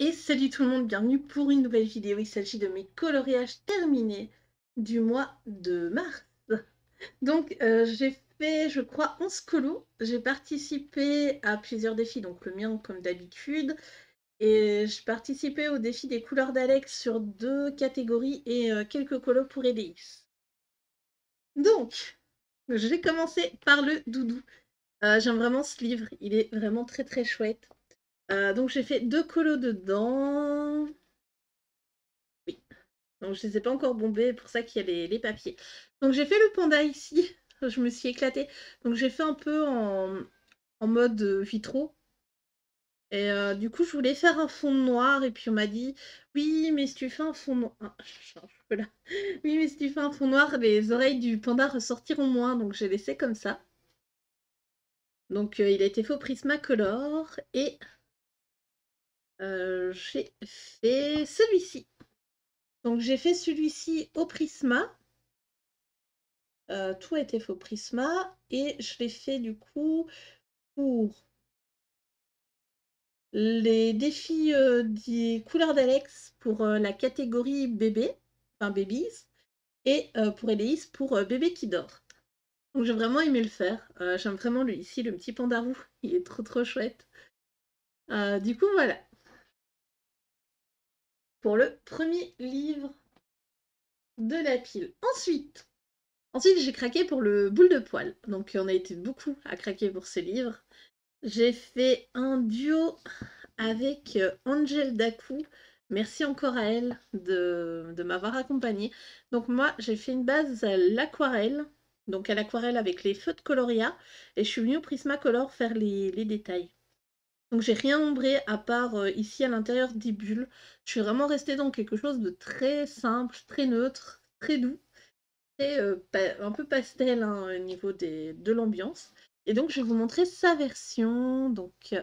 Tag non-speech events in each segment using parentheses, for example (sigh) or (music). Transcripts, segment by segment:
Et salut tout le monde, bienvenue pour une nouvelle vidéo. Il s'agit de mes coloriages terminés du mois de mars. Donc euh, j'ai fait, je crois, 11 colos. J'ai participé à plusieurs défis, donc le mien comme d'habitude. Et je participais au défi des couleurs d'Alex sur deux catégories et euh, quelques colos pour EDX. Donc, je vais commencer par le doudou. Euh, j'aime vraiment ce livre, il est vraiment très très chouette. Euh, donc j'ai fait deux colos dedans. Oui. Donc je ne les ai pas encore bombés, pour ça qu'il y a les, papiers. Donc j'ai fait le panda ici. (laughs) je me suis éclatée. Donc j'ai fait un peu en, en mode vitraux. Et euh, du coup, je voulais faire un fond noir et puis on m'a dit oui, mais si tu fais un fond noir, ah, je change (laughs) Oui, mais si tu fais un fond noir, les oreilles du panda ressortiront moins, donc j'ai laissé comme ça. Donc euh, il a été faux prisma Prismacolor et euh, j'ai fait celui-ci. Donc j'ai fait celui-ci au Prisma. Euh, tout a été fait au Prisma. Et je l'ai fait du coup pour les défis euh, des couleurs d'Alex pour la catégorie bébé, enfin babies, et pour Eléis pour bébé qui dort. Donc j'ai vraiment aimé le faire. J'aime vraiment lui ici, le petit pandarou. (laughs) Il est trop trop chouette. du coup voilà le premier livre de la pile. Ensuite, ensuite j'ai craqué pour le boule de poil. Donc on a été beaucoup à craquer pour ce livre. J'ai fait un duo avec euh, Angel Daku. Merci encore à elle de, m'avoir accompagnée. Donc moi, j'ai fait une base à l'aquarelle, donc à l'aquarelle avec les feux de coloria, et je suis venue au Prismacolor faire les détails. Donc j'ai rien ombré à part euh, ici à l'intérieur des bulles. Je suis vraiment restée dans quelque chose de très simple, très neutre, très doux, C'est euh, un peu pastel hein, au niveau de l'ambiance. Et donc je vais vous montrer sa version. Donc euh,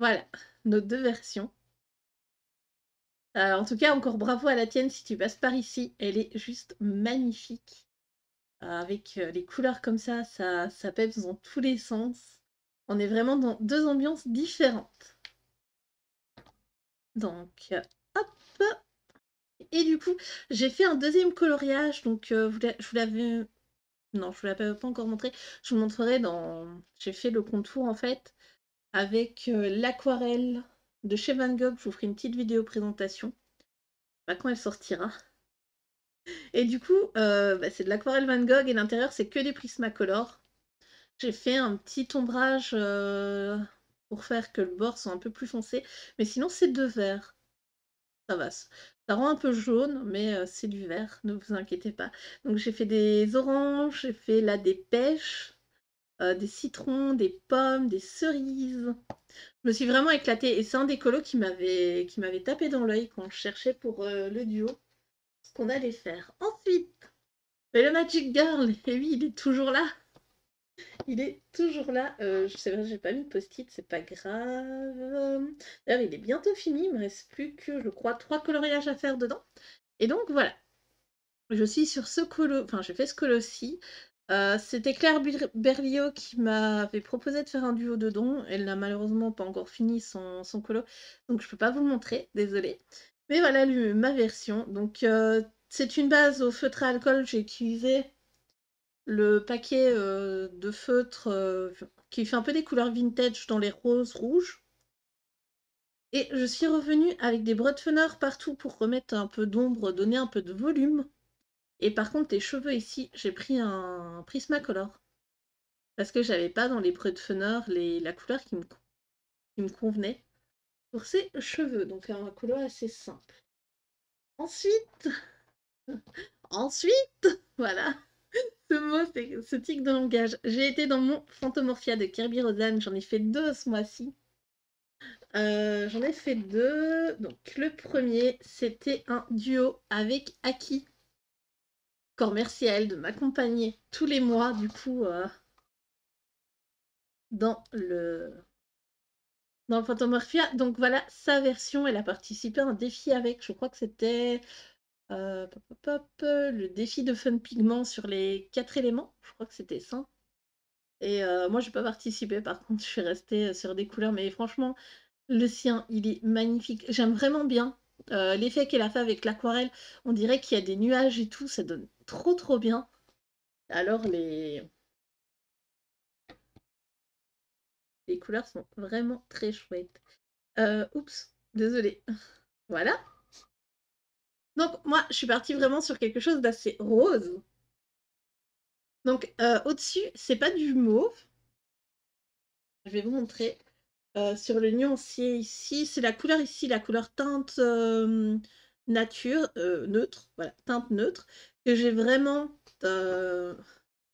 voilà, nos deux versions. en tout cas, encore bravo à la tienne si tu passes par ici. Elle est juste magnifique. avec les couleurs comme ça, ça, ça pèse dans tous les sens. On est vraiment dans deux ambiances différentes. Donc, hop Et du coup, j'ai fait un deuxième coloriage, donc euh, je vous l'avais... Non, je vous l'avais pas encore montré. Je vous montrerai dans... J'ai fait le contour, en fait, avec euh, l'aquarelle de chez Van Gogh. Je vous ferai une petite vidéo présentation. Pas quand elle sortira. Et du coup, euh, bah, c'est de l'aquarelle Van Gogh et l'intérieur, c'est que des prismacolores. J'ai fait un petit ombrage euh, pour faire que le bord soit un peu plus foncé. Mais sinon, c'est de vert. Ça va. Ça rend un peu jaune, mais euh, c'est du vert. Ne vous inquiétez pas. Donc, j'ai fait des oranges. J'ai fait là des pêches. Euh, des citrons, des pommes, des cerises. Je me suis vraiment éclatée. Et c'est un des colos qui m'avait tapé dans l'œil quand je cherchais pour le duo ce qu'on allait faire. Ensuite, mais le Magic Girl, (laughs) et eh oui, il est toujours là. Il est toujours là. Euh, je sais pas, j'ai pas mis de post-it, c'est pas grave. D'ailleurs, il est bientôt fini. Il me reste plus que, je crois, trois coloriages à faire dedans. Et donc, voilà. Je suis sur ce colo. Enfin, j'ai fait ce colo-ci. Euh, c'était Claire Berliot qui m'avait proposé de faire un duo de dons. Elle n'a malheureusement pas encore fini son, colo. Donc, je peux pas vous le montrer. Désolée. Mais voilà ma version. Donc, euh, c'est une base au feutre à alcool. J'ai utilisé le paquet euh, de feutre euh, qui fait un peu des couleurs vintage dans les roses rouges. Et je suis revenue avec des feneurs partout pour remettre un peu d'ombre, donner un peu de volume. Et par contre, les cheveux ici, j'ai pris un Prismacolor. Parce que j'avais pas dans les de les... la couleur qui me... qui me convenait pour ces cheveux. Donc un color assez simple. Ensuite, (laughs) ensuite, voilà ce mot, ce tic de langage. J'ai été dans mon Fantomorphia de Kirby Rosanne. J'en ai fait deux ce mois-ci. Euh, j'en ai fait deux. Donc, le premier, c'était un duo avec Aki. Encore merci à elle de m'accompagner tous les mois, du coup, euh, dans le dans le Fantomorphia. Donc voilà, sa version, elle a participé à un défi avec, je crois que c'était euh, euh, le défi de Fun Pigment sur les quatre éléments, je crois que c'était ça. Et euh, moi, je n'ai pas participé, par contre, (laughs) je suis restée sur des couleurs, mais franchement, le sien, il est magnifique. J'aime vraiment bien l'effet qu'elle a fait avec l'aquarelle. On dirait qu'il y a des nuages et tout, ça donne trop trop bien. Alors les... Les couleurs sont vraiment très chouettes. oups, désolé (laughs) Voilà. Donc moi, je suis partie vraiment sur quelque chose d'assez rose. Donc euh, au-dessus, c'est pas du mauve. Je vais vous montrer. Euh, sur le nuancier ici, c'est la couleur ici, la couleur teinte euh, nature, neutre, voilà, teinte neutre, que j'ai vraiment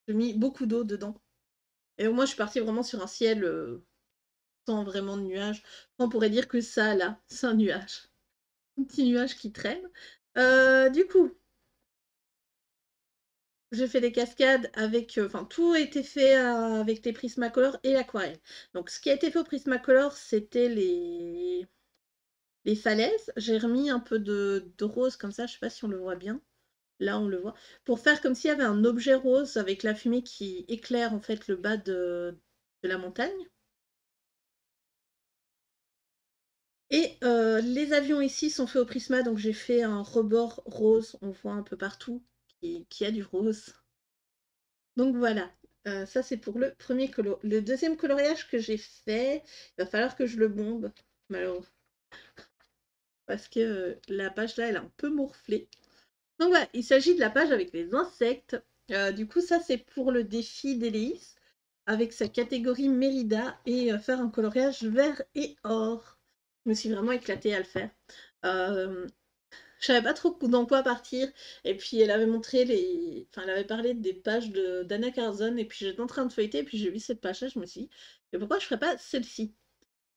mis beaucoup d'eau dedans. Et moi, je suis partie vraiment sur un ciel sans vraiment de nuages. On pourrait dire que ça, là, c'est un nuage. Un petit nuage qui traîne. Euh, du coup, j'ai fait des cascades avec, euh, enfin tout a été fait euh, avec les Prismacolor et l'aquarelle. Donc ce qui a été fait au Prismacolor, c'était les... les falaises. J'ai remis un peu de, de, rose comme ça, je sais pas si on le voit bien. Là on le voit. Pour faire comme s'il y avait un objet rose avec la fumée qui éclaire en fait le bas de, de la montagne. Et euh, les avions ici sont faits au prisma, donc j'ai fait un rebord rose. On voit un peu partout qui, y a du rose. Donc voilà, euh, ça c'est pour le premier Le deuxième coloriage que j'ai fait, il va falloir que je le bombe, malheureusement. Parce que euh, la page là, elle est un peu morflée. Donc voilà, il s'agit de la page avec les insectes. du coup, ça c'est pour le défi d'Eléis avec sa catégorie Mérida et faire un coloriage vert et or. Je me suis vraiment éclatée à le faire. Euh, je savais pas trop dans quoi partir. Et puis elle avait montré les. Enfin, elle avait parlé des pages de d'Anna Carzon Et puis j'étais en train de feuilleter. Et puis j'ai vu cette page-là. Je me suis dit, mais pourquoi je ferais pas celle-ci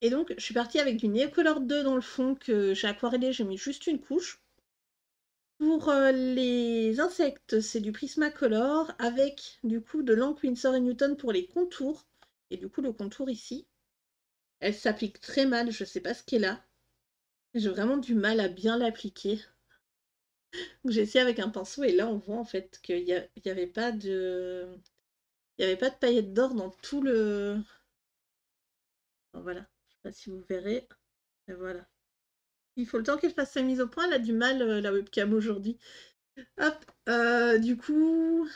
Et donc je suis partie avec du Neocolor 2 dans le fond que j'ai aquarellé. J'ai mis juste une couche. Pour euh, les insectes, c'est du Prismacolor avec du coup de l'encre et Newton pour les contours. Et du coup, le contour ici. Elle s'applique très mal, je sais pas ce qu'elle a. J'ai vraiment du mal à bien l'appliquer. J'ai essayé avec un pinceau et là on voit en fait qu'il n'y y avait pas de. Il avait pas de paillettes d'or dans tout le. voilà. Je sais pas si vous verrez. voilà. Il faut le temps qu'elle fasse sa mise au point. Elle a du mal euh, la webcam aujourd'hui. Hop. Euh, du coup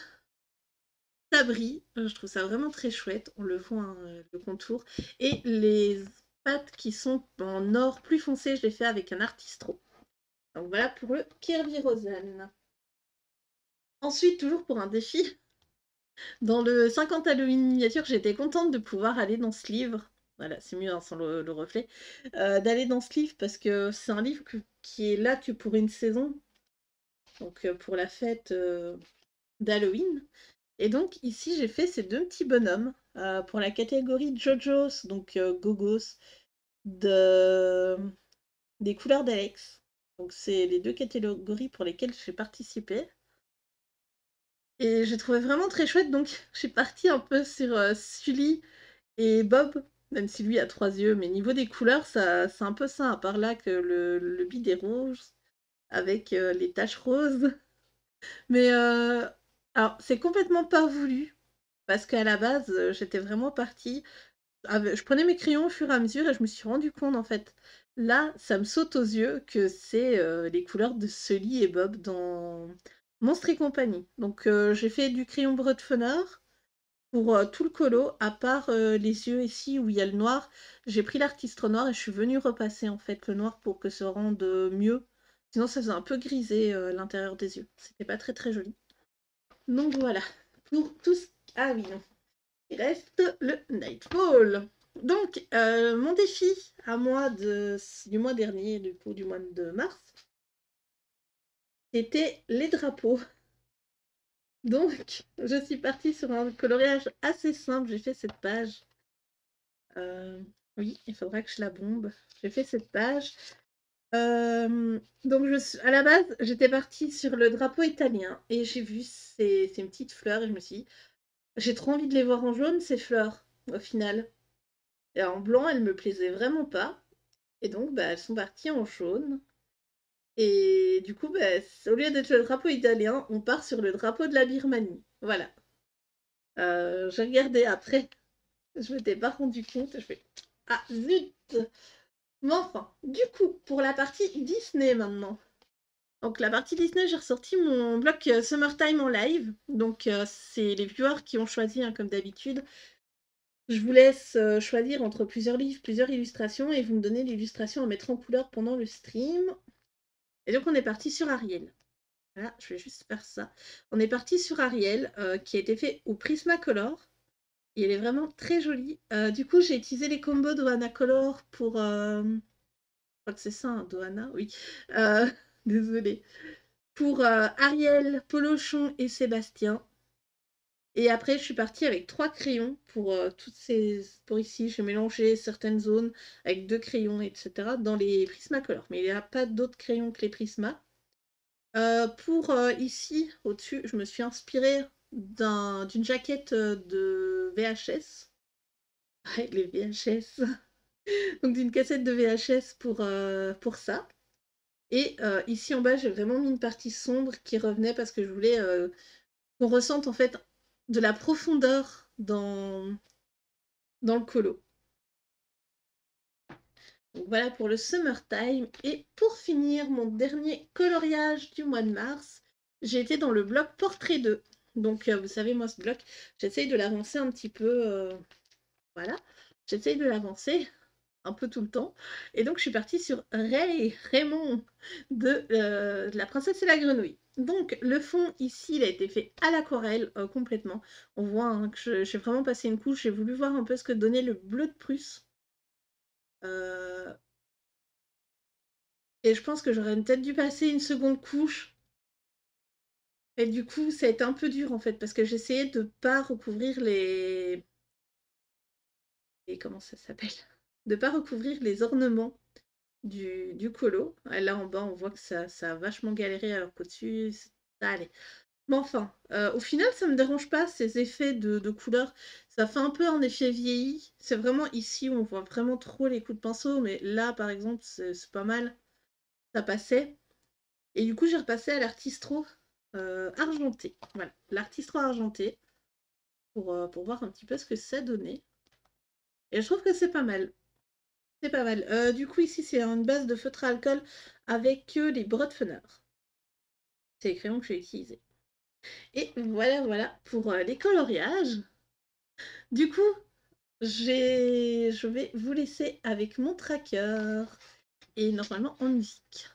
ça euh, Je trouve ça vraiment très chouette. On le voit, hein, euh, le contour. Et les pattes qui sont en or plus foncé, je l'ai fait avec un artistro. Donc voilà pour le Kirby Rosen Ensuite, toujours pour un défi, (laughs) dans le 50 Halloween miniature, j'étais contente de pouvoir aller dans ce livre. Voilà, c'est mieux hein, sans le, reflet. Euh, d'aller dans ce livre parce que c'est un livre qui est là que pour une saison. Donc pour la fête d'Halloween. Et donc ici, j'ai fait ces deux petits bonhommes euh, pour la catégorie JoJo's, donc euh, Gogos, de... des couleurs d'Alex. Donc c'est les deux catégories pour lesquelles j'ai participé. Et j'ai trouvé vraiment très chouette, donc je suis partie un peu sur euh, Sully et Bob, même si lui a trois yeux, mais niveau des couleurs, ça, c'est un peu ça, à part là que le, le est rouge avec les taches roses. (laughs) Mais alors, c'est complètement pas voulu, parce qu'à la base, euh, j'étais vraiment partie. Je prenais mes crayons au fur et à mesure et je me suis rendu compte, en fait, là, ça me saute aux yeux que c'est euh, les couleurs de Sully et Bob dans Monstre et compagnie. Donc, euh, j'ai fait du crayon breu pour tout le colo, à part les yeux ici où il y a le noir. J'ai pris l'artiste noir et je suis venue repasser, en fait, le noir pour que ça rende mieux. Sinon, ça faisait un peu griser l'intérieur des yeux. C'était pas très très joli. Donc voilà, pour tout ce... Ah oui, Il reste le Nightfall. Donc, euh, mon défi à moi du mois dernier, du coup du mois de mars, c'était les drapeaux. Donc, je suis partie sur un coloriage assez simple. J'ai fait cette page. Euh, oui, il faudra que je la bombe. J'ai fait cette page euh, donc, à la base, j'étais partie sur le drapeau italien et j'ai vu ces, petites fleurs et je me suis dit, j'ai trop envie de les voir en jaune, ces fleurs, au final. Et en blanc, elles me plaisaient vraiment pas. Et donc, bah, elles sont parties en jaune. Et du coup, bah, au lieu d'être le drapeau italien, on part sur le drapeau de la Birmanie. Voilà. Euh, j'ai regardé après. Je m'étais pas rendu compte. Je fais Ah zut mais enfin, du coup, pour la partie Disney maintenant. Donc la partie Disney, j'ai ressorti mon bloc euh, Summertime en live. Donc euh, c'est les viewers qui ont choisi, hein, comme d'habitude. Je vous laisse euh, choisir entre plusieurs livres, plusieurs illustrations, et vous me donnez l'illustration à mettre en couleur pendant le stream. Et donc on est parti sur Ariel. Voilà, je vais juste faire ça. On est parti sur Ariel, qui a été fait au Prismacolor. Il elle est vraiment très jolie. Euh, du coup, j'ai utilisé les combos Doana Color pour. Euh, je crois que c'est ça, hein, Doana, oui. Euh, (laughs) désolée. Pour euh, Ariel, Polochon et Sébastien. Et après, je suis partie avec trois crayons pour toutes ces. Pour ici, j'ai mélangé certaines zones avec deux crayons, etc. dans les Prismacolor. Mais il n'y a pas d'autres crayons que les Prismas. pour ici, au-dessus, je me suis inspirée d'une jaquette euh, de VHS. (laughs) avec les VHS. (laughs) Donc d'une cassette de VHS pour, euh, pour ça. Et euh, ici en bas, j'ai vraiment mis une partie sombre qui revenait parce que je voulais qu'on ressente en fait de la profondeur dans, dans le colo. Donc voilà pour le summertime. Et pour finir mon dernier coloriage du mois de mars, j'ai été dans le blog Portrait 2. Donc, euh, vous savez, moi, ce bloc, j'essaye de l'avancer un petit peu. Euh, voilà. J'essaye de l'avancer un peu tout le temps. Et donc, je suis partie sur Ray, Raymond euh, de, La Princesse et la Grenouille. Donc, le fond ici, il a été fait à l'aquarelle complètement. On voit hein, que j'ai vraiment passé une couche. J'ai voulu voir un peu ce que donnait le bleu de Prusse. Et je pense que j'aurais peut-être dû passer une seconde couche et du coup, ça a été un peu dur en fait, parce que j'essayais de pas recouvrir les. Et comment ça s'appelle De pas recouvrir les ornements du, du colo. là en bas, on voit que ça, ça a vachement galéré, alors qu'au-dessus, ça allait. Mais enfin, euh, au final, ça me dérange pas ces effets de, de couleur. Ça fait un peu un effet vieilli. C'est vraiment ici où on voit vraiment trop les coups de pinceau, mais là, par exemple, c'est pas mal. Ça passait. Et du coup, j'ai repassé à l'artistro euh, argenté. Voilà, l'artistro argenté. Pour, euh, pour, voir un petit peu ce que ça donnait. Et je trouve que c'est pas mal. C'est pas mal. Euh, du coup, ici, c'est une base de feutre à alcool avec les Brodfeneur. C'est les crayons que j'ai utilisés. Et voilà, voilà pour les coloriages. Du coup, je vais vous laisser avec mon tracker et normalement en musique.